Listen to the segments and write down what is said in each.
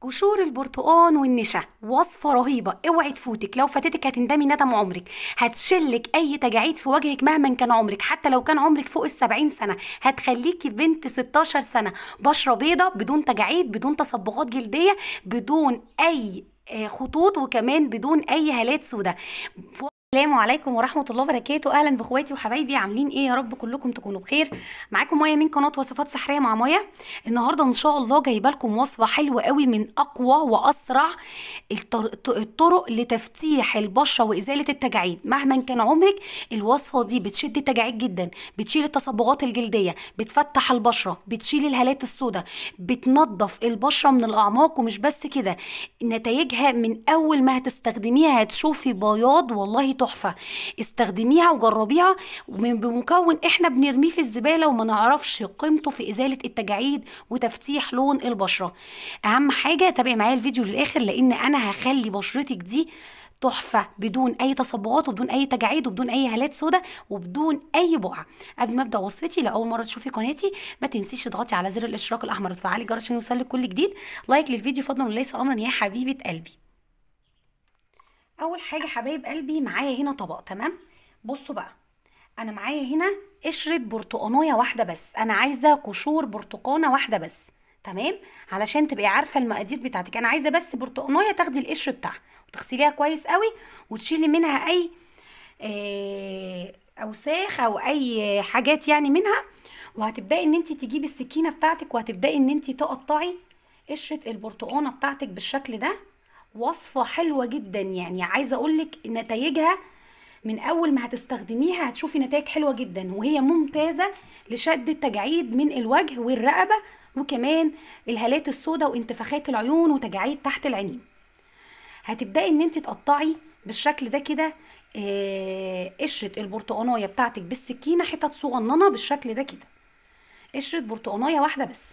قشور البرتقان والنشا وصفة رهيبة اوعي تفوتك لو فاتتك هتندمي ندم عمرك هتشلك اي تجاعيد في وجهك مهما كان عمرك حتى لو كان عمرك فوق السبعين سنة هتخليكي بنت 16 سنة بشرة بيضة بدون تجاعيد بدون تصبغات جلدية بدون اي آه، خطوط وكمان بدون اي هالات سوداء السلام عليكم ورحمه الله وبركاته اهلا باخواتي وحبايبي عاملين ايه يا رب كلكم تكونوا بخير معاكم مايا من قناه وصفات سحريه مع مايا النهارده ان شاء الله جايبه لكم وصفه حلوه قوي من اقوى واسرع الطرق لتفتيح البشره وازاله التجاعيد مهما كان عمرك الوصفه دي بتشد التجاعيد جدا بتشيل التصبغات الجلديه بتفتح البشره بتشيل الهالات السوداء بتنظف البشره من الاعماق ومش بس كده نتائجها من اول ما هتستخدميها هتشوفي بياض والله تحفه استخدميها وجربيها بمكون احنا بنرميه في الزباله وما نعرفش قيمته في ازاله التجاعيد وتفتيح لون البشره اهم حاجه تابعي معايا الفيديو للاخر لان انا هخلي بشرتك دي تحفه بدون اي تصبغات وبدون اي تجاعيد وبدون اي هالات سوداء وبدون اي بقع قبل ما ابدا وصفتي لاول مره تشوفي قناتي ما تنسيش تضغطي على زر الاشتراك الاحمر وتفعلي الجرس عشان يوصلك كل جديد لايك للفيديو فضلا وليس امرا يا حبيبه قلبي اول حاجه حبايب قلبي معايا هنا طبق تمام بصوا بقى انا معايا هنا قشره برتقانيه واحده بس انا عايزه قشور برتقانه واحده بس تمام علشان تبقي عارفه المقادير بتاعتك انا عايزه بس برتقانيه تاخدي القشر بتاعها وتغسليها كويس قوي وتشيلي منها اي آه، اوساخ او اي حاجات يعني منها وهتبداي ان انت تجيبي السكينه بتاعتك وهتبداي ان انت تقطعي قشره البرتقانه بتاعتك بالشكل ده وصفة حلوة جدا يعني عايزة أقولك نتائجها من أول ما هتستخدميها هتشوفي نتائج حلوة جدا وهي ممتازة لشد التجاعيد من الوجه والرقبة وكمان الهالات السوداء وانتفاخات العيون وتجاعيد تحت العينين هتبدأي ان انت تقطعي بالشكل ده كده آه، قشرة البرتقانيه بتاعتك بالسكينة حتت صغننة بالشكل ده كده قشرة برتقانيه واحدة بس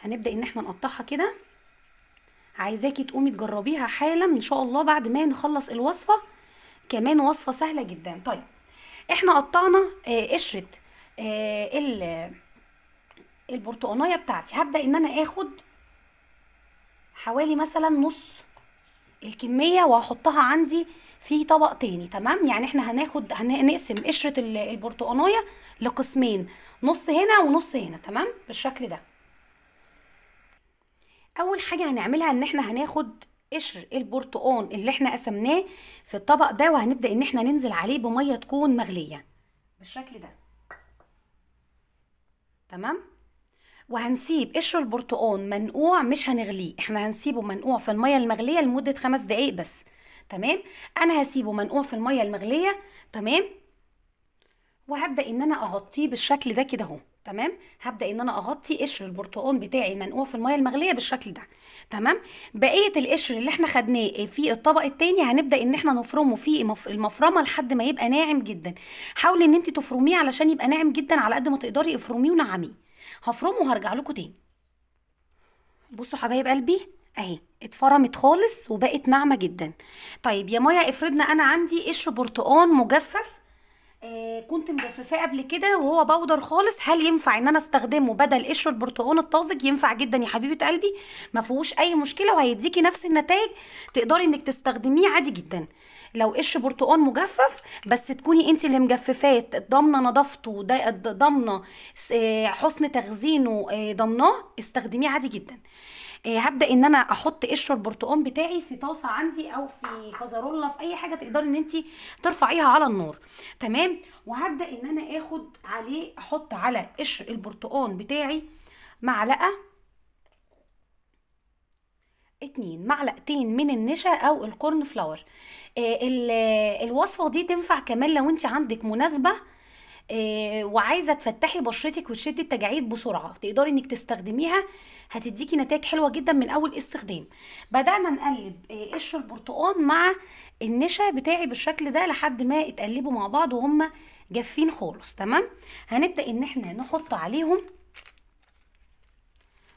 هنبدأ ان احنا نقطعها كده عايزاكي تقومي تجربيها حالا ان شاء الله بعد ما نخلص الوصفه كمان وصفه سهله جدا طيب احنا قطعنا آه، قشره آه، ال البرتقانيه بتاعتي هبدا ان انا اخد حوالي مثلا نص الكميه وهحطها عندي في طبق تاني تمام يعني احنا هناخد هنقسم قشره البرتقانيه لقسمين نص هنا ونص هنا تمام بالشكل ده اول حاجه هنعملها ان احنا هناخد قشر البرتقان اللي احنا قسمناه في الطبق ده وهنبدا ان احنا ننزل عليه بميه تكون مغليه بالشكل ده تمام وهنسيب قشر البرتقان منقوع مش هنغليه احنا هنسيبه منقوع في الميه المغليه لمده خمس دقائق بس تمام انا هسيبه منقوع في الميه المغليه تمام وهبدا ان انا اغطيه بالشكل ده كده اهو تمام هبدا ان انا اغطي قشر البرتقال بتاعي المنقوع في الميه المغليه بالشكل ده تمام بقيه القشر اللي احنا خدناه آه، في الطبق الثاني هنبدا ان احنا نفرمه في المفرمه لحد ما يبقى ناعم جدا حاولي ان انت تفرميه علشان يبقى ناعم جدا على قد ما تقدري افرميه ونعميه هفرمه وهرجع لكم تاني بصوا حبايب قلبي اهي اتفرمت خالص وبقت ناعمه جدا طيب يا مايا افرضنا انا عندي قشر برتقال مجفف آه، كنت مجففاه قبل كده وهو بودر خالص هل ينفع ان انا استخدمه بدل قشر البرتقال الطازج ينفع جدا يا حبيبه قلبي ما فيهوش اي مشكله وهيديكي نفس النتائج تقدري انك تستخدميه عادي جدا لو قش برتقال مجفف بس تكوني انت اللي مجففاه ضامنه نظافته ضامنه آه، حسن تخزينه آه، ضامناه استخدميه عادي جدا آه، هبدا ان انا احط قشر البرتقال بتاعي في طاسه عندي او في كزارولا في اي حاجه تقدري ان انت ترفعيها على النار تمام وهبدا ان انا اخد عليه احط على قشر البرتقال بتاعي معلقه اتنين معلقتين من النشا او الكورن فلاور آه الوصفه دي تنفع كمان لو انت عندك مناسبه آه، وعايزه تفتحي بشرتك وتشدي التجاعيد بسرعه تقدري انك تستخدميها هتديكي نتائج حلوه جدا من اول استخدام بدانا نقلب آه، قش البرتقال مع النشا بتاعي بالشكل ده لحد ما اتقلبوا مع بعض وهم جافين خالص تمام هنبدا ان احنا نحط عليهم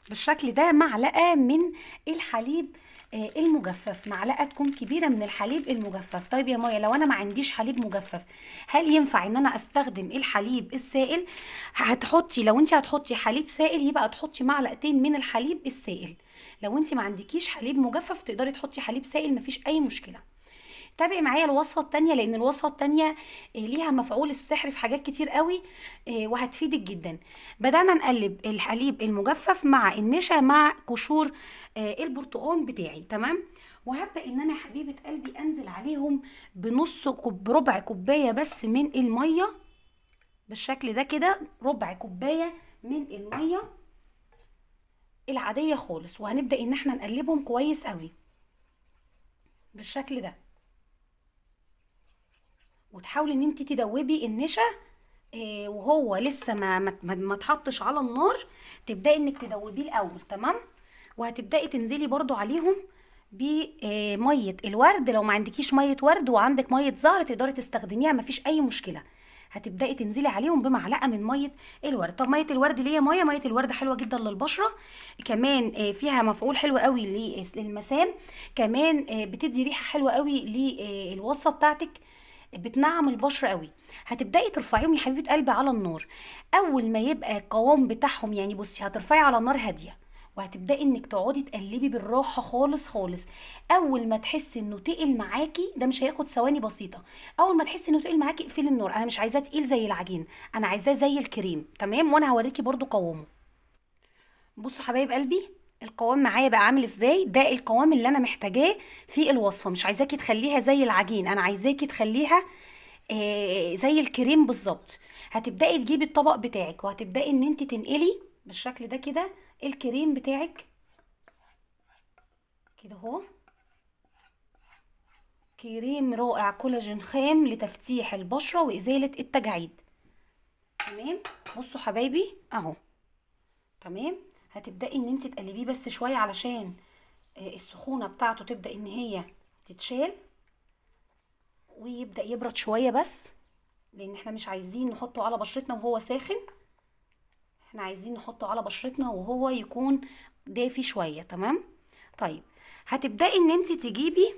بالشكل ده معلقه من الحليب آه، المجفف معلقه تكون كبيره من الحليب المجفف طيب يا مايا لو انا ما عنديش حليب مجفف هل ينفع ان انا استخدم الحليب السائل هتحطي لو انت هتحطي حليب سائل يبقى تحطي معلقتين من الحليب السائل لو انت ما عندكيش حليب مجفف تقدري تحطي حليب سائل مفيش اي مشكله تابعي معايا الوصفه التانية لان الوصفه التانية آه، ليها مفعول السحر في حاجات كتير قوي آه، وهتفيدك جدا بدانا نقلب الحليب المجفف مع النشا مع قشور آه، البرتقال بتاعي تمام وهبدا ان انا حبيبه قلبي انزل عليهم بنص كوب ربع كوبايه بس من الميه بالشكل ده كده ربع كوبايه من الميه العاديه خالص وهنبدا ان احنا نقلبهم كويس قوي بالشكل ده وتحاولي ان انت تدوبي النشا آه، وهو لسه ما ما اتحطش على النار تبداي انك تدوبيه الاول تمام وهتبداي تنزلي برضو عليهم بميه آه، الورد لو ما عندكيش ميه ورد وعندك ميه زهر تقدري تستخدميها مفيش اي مشكله هتبداي تنزلي عليهم بمعلقه من ميه الورد طب ميه الورد ليه ميه ميه الورد حلوه جدا للبشره كمان آه، فيها مفعول حلو قوي للمسام كمان بتدي ريحه حلوه قوي للوصفه بتاعتك بتنعم البشره قوي هتبداي ترفعيهم يا حبيبه قلبي على النار اول ما يبقى القوام بتاعهم يعني بصي هترفعي على نار هاديه وهتبداي انك تقعدي تقلبي بالراحه خالص خالص اول ما تحسي انه تقل معاكي ده مش هياخد ثواني بسيطه اول ما تحسي انه تقل معاكي اقفلي النار انا مش عايزاه تقيل زي العجين انا عايزاه زي الكريم تمام وانا هوريكي برضو قوامه بصوا حبايب قلبي القوام معايا بقى عامل ازاي ده القوام اللي انا محتاجاه في الوصفه مش عايزاكي تخليها زي العجين انا عايزاكي تخليها آه زي الكريم بالظبط هتبداي تجيبي الطبق بتاعك وهتبداي ان انت تنقلي بالشكل ده كده الكريم بتاعك كده اهو كريم رائع كولاجين خام لتفتيح البشره وازاله التجاعيد تمام بصوا حبايبي اهو تمام هتبداي ان انت تقلبيه بس شويه علشان آه، السخونه بتاعته تبدا ان هي تتشال ويبدا يبرد شويه بس لان احنا مش عايزين نحطه على بشرتنا وهو ساخن احنا عايزين نحطه على بشرتنا وهو يكون دافي شويه تمام طيب هتبداي ان انت تجيبي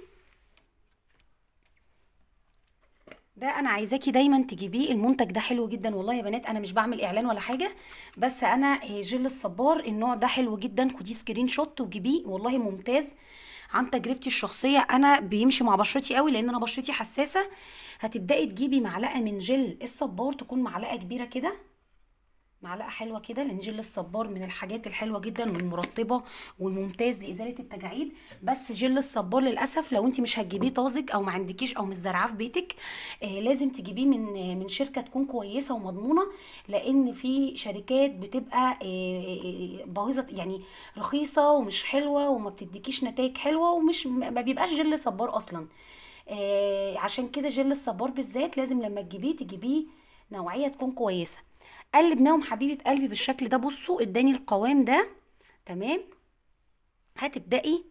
ده انا عايزاكي دايما تجيبيه المنتج ده حلو جدا والله يا بنات انا مش بعمل اعلان ولا حاجه بس انا آه، جل الصبار النوع ده حلو جدا خديه سكرين شوت وجيبيه والله ممتاز عن تجربتي الشخصيه انا بيمشي مع بشرتي قوي لان انا بشرتي حساسه هتبداي تجيبي معلقه من جل الصبار تكون معلقه كبيره كده معلقه حلوه كده لان جل الصبار من الحاجات الحلوه جدا والمرطبه وممتاز لازاله التجاعيد بس جل الصبار للاسف لو انت مش هتجيبيه طازج او ما عندكيش او مش زرعاه في بيتك آه لازم تجيبيه من آه، من شركه تكون كويسه ومضمونه لان في شركات بتبقى آه،, آه،, آه باهظه يعني رخيصه ومش حلوه وما بتديكيش نتائج حلوه ومش ما بيبقاش جل صبار اصلا آه عشان كده جل الصبار بالذات لازم لما تجيبيه تجيبيه نوعيه تكون كويسه قلبناهم حبيبه قلبي بالشكل ده بصوا اداني القوام ده تمام هتبداي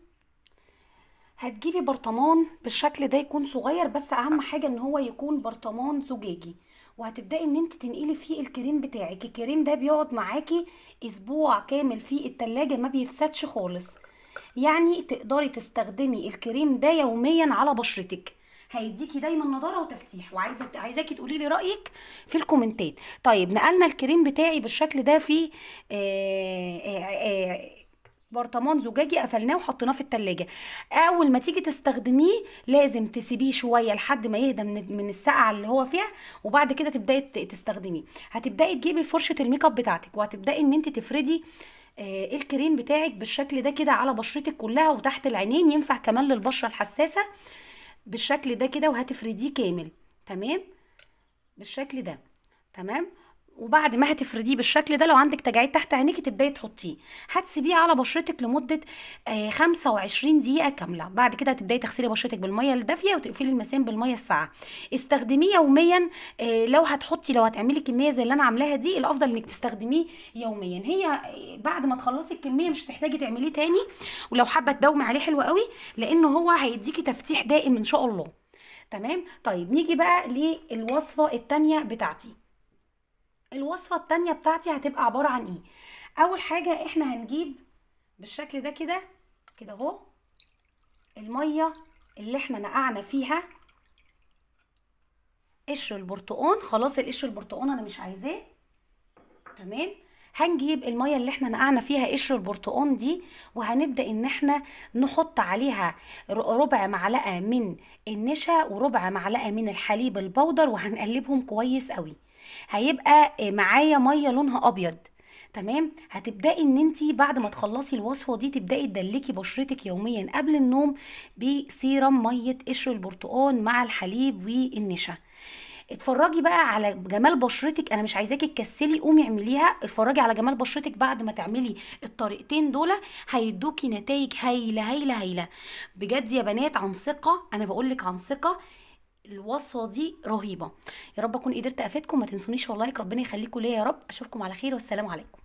هتجيبي برطمان بالشكل ده يكون صغير بس اهم حاجه ان هو يكون برطمان زجاجي وهتبداي ان انت تنقلي فيه الكريم بتاعك الكريم ده بيقعد معاكي اسبوع كامل في التلاجة ما بيفسدش خالص يعني تقدري تستخدمي الكريم ده يوميا على بشرتك هيديكي دايما نضاره وتفتيح وعايزه عايزاكي تقولي لي رايك في الكومنتات طيب نقلنا الكريم بتاعي بالشكل ده في آه، آه، آه، برطمان زجاجي قفلناه وحطيناه في التلاجة اول ما تيجي تستخدميه لازم تسيبيه شوية لحد ما يهدى من, من السقعة اللي هو فيها وبعد كده تبدأي تستخدميه هتبدأي تجيبي فرشة الميك اب بتاعتك وهتبدأي ان انت تفردي آه الكريم بتاعك بالشكل ده كده على بشرتك كلها وتحت العينين ينفع كمان للبشرة الحساسة بالشكل ده كده وهتفرديه كامل تمام بالشكل ده تمام وبعد ما هتفرديه بالشكل ده لو عندك تجاعيد تحت عينيك تبداي تحطيه هتسيبيه على بشرتك لمده 25 آه، دقيقه كامله بعد كده هتبداي تغسلي بشرتك بالميه الدافيه وتقفلي المسام بالميه الساقعه استخدميه يوميا آه، لو هتحطي لو هتعملي كميه زي اللي انا عاملاها دي الافضل انك تستخدميه يوميا هي آه، بعد ما تخلصي الكميه مش هتحتاجي تعمليه تاني ولو حابه تداومي عليه حلو قوي لان هو هيديكي تفتيح دائم ان شاء الله تمام طيب نيجي بقى للوصفه الثانيه بتاعتي الوصفة التانية بتاعتي هتبقى عبارة عن ايه اول حاجة احنا هنجيب بالشكل ده كده كده اهو المية اللي احنا نقعنا فيها قشر البرتقون خلاص القشر البرتقون انا مش عايزاه تمام هنجيب الميه اللي احنا نقعنا فيها قشر البرتقون دي وهنبدا ان احنا نحط عليها ربع معلقه من النشا وربع معلقه من الحليب البودر وهنقلبهم كويس قوي هيبقى آه، معايا ميه لونها ابيض تمام هتبداي ان انت بعد ما تخلصي الوصفه دي تبداي تدلكي بشرتك يوميا قبل النوم بسيرم ميه قشر البرتقال مع الحليب والنشا اتفرجي بقى على جمال بشرتك انا مش عايزاكي تكسلي قومي اعمليها اتفرجي على جمال بشرتك بعد ما تعملي الطريقتين دول هيدوكي نتائج هايله هايله هايله بجد يا بنات عن ثقه انا بقول لك عن ثقه الوصفه دي رهيبه يا رب اكون قدرت افيدكم ما تنسونيش واللايك ربنا يخليكم ليا يا رب اشوفكم على خير والسلام عليكم